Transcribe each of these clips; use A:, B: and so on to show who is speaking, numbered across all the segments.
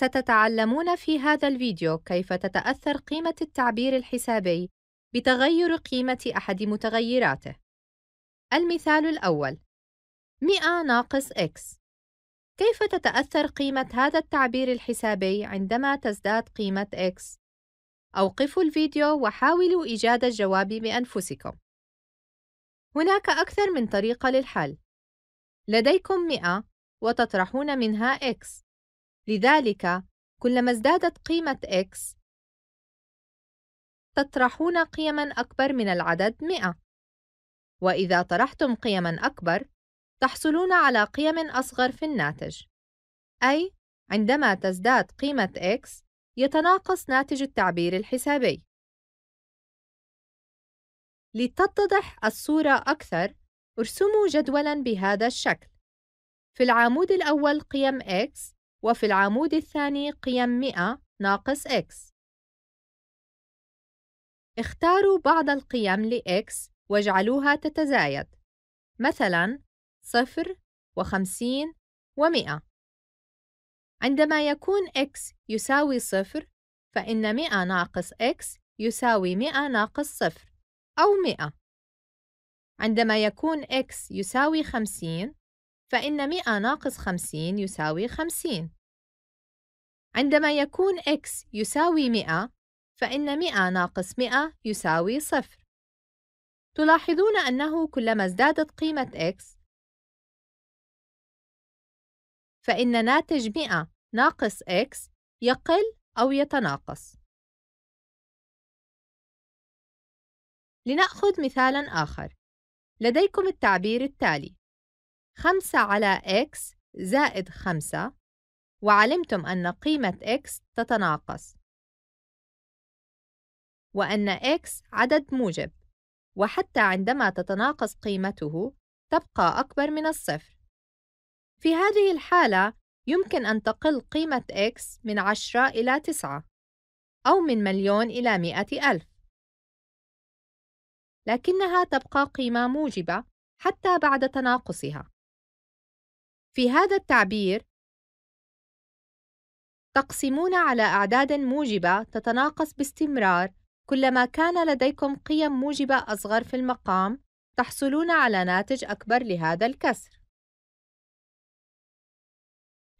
A: ستتعلمون
B: في هذا الفيديو كيف تتأثر قيمة التعبير الحسابي بتغير قيمة أحد متغيراته. المثال الأول 100 ناقص x كيف تتأثر قيمة هذا التعبير الحسابي عندما تزداد قيمة x؟ أوقفوا الفيديو وحاولوا إيجاد الجواب بأنفسكم. هناك أكثر من طريقة للحل. لديكم 100 وتطرحون منها x لذلك كلما ازدادت قيمة x تطرحون قيمًا أكبر من العدد 100 وإذا طرحتم قيمًا أكبر تحصلون على قيم أصغر في الناتج أي عندما تزداد قيمة x يتناقص ناتج التعبير الحسابي لتتضح الصورة أكثر ارسموا جدولاً بهذا الشكل في العمود الأول قيم x وفي العمود الثاني قيم 100 ناقص x اختاروا بعض القيم لـ x واجعلوها تتزايد مثلاً 0 و50 و100. عندما يكون x يساوي 0 فإن 100 ناقص x يساوي 100 ناقص 0 أو 100 عندما يكون x يساوي 50 فإن 100 ناقص 50 يساوي 50 عندما يكون x يساوي 100 فإن 100 ناقص 100 يساوي 0 تلاحظون أنه كلما ازدادت قيمة x
A: فإن ناتج 100 ناقص x يقل أو يتناقص
B: لنأخذ مثالاً آخر لديكم التعبير التالي 5 على x زائد 5 وعلمتم أن قيمة x تتناقص وأن x عدد موجب وحتى عندما تتناقص قيمته تبقى أكبر من الصفر في هذه الحالة يمكن أن تقل قيمة x من 10 إلى 9 أو من مليون إلى مئة ألف لكنها تبقى قيمة موجبة حتى بعد تناقصها في هذا التعبير تقسمون على أعداد موجبة تتناقص باستمرار كلما كان لديكم قيم موجبة أصغر في المقام تحصلون على ناتج أكبر لهذا الكسر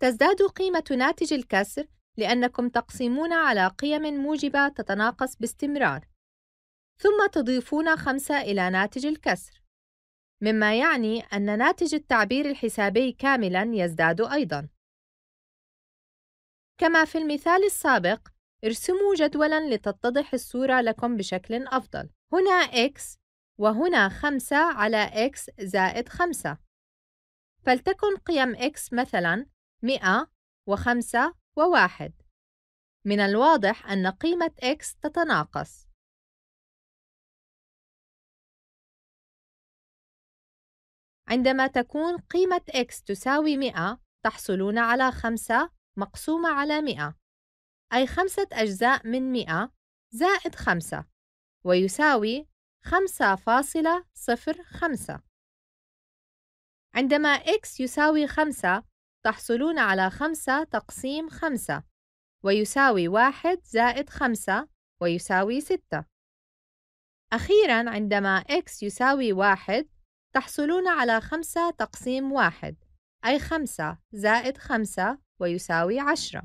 B: تزداد قيمة ناتج الكسر لأنكم تقسمون على قيم موجبة تتناقص باستمرار ثم تضيفون خمسة إلى ناتج الكسر مما يعني أن ناتج التعبير الحسابي كاملاً يزداد أيضاً. كما في المثال السابق، ارسموا جدولاً لتتضح الصورة لكم بشكل أفضل. هنا x وهنا 5 على x زائد 5. فلتكن قيم x مثلاً 100 و5 و1. من الواضح أن قيمة x تتناقص.
A: عندما تكون قيمة
B: x تساوي 100 تحصلون على 5 مقسومة على 100 أي خمسة أجزاء من 100 زائد 5 ويساوي 5.05 عندما x يساوي 5 تحصلون على 5 تقسيم 5 ويساوي 1 زائد 5 ويساوي 6 أخيراً عندما x يساوي 1 تحصلون على خمسة تقسيم واحد أي خمسة زائد خمسة ويساوي عشرة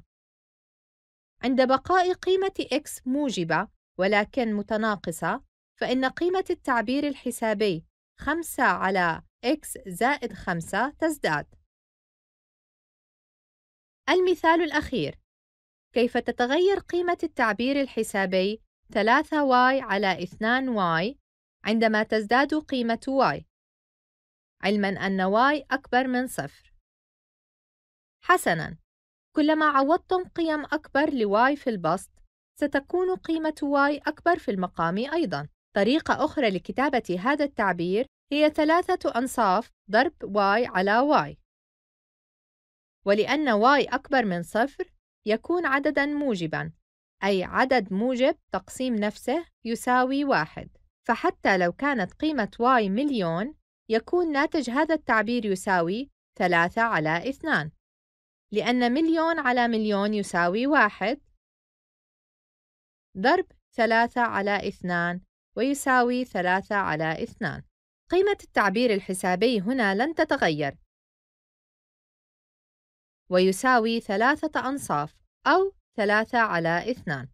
B: عند بقاء قيمة x موجبة ولكن متناقصة فإن قيمة التعبير الحسابي خمسة على x زائد خمسة تزداد المثال الأخير كيف تتغير قيمة التعبير الحسابي 3y على 2y عندما تزداد قيمة y علما أن y أكبر من صفر حسناً كلما عوضتم قيم أكبر y في البسط ستكون قيمة y أكبر في المقام أيضاً طريقة أخرى لكتابة هذا التعبير هي ثلاثة أنصاف ضرب y على y ولأن y أكبر من صفر يكون عدداً موجباً أي عدد موجب تقسيم نفسه يساوي واحد فحتى لو كانت قيمة y مليون يكون ناتج هذا التعبير يساوي 3 على 2 لأن مليون على مليون يساوي 1 ضرب 3 على 2 ويساوي 3 على 2 قيمة التعبير الحسابي هنا لن تتغير ويساوي ثلاثة أنصاف أو
A: ثلاثة على اثنان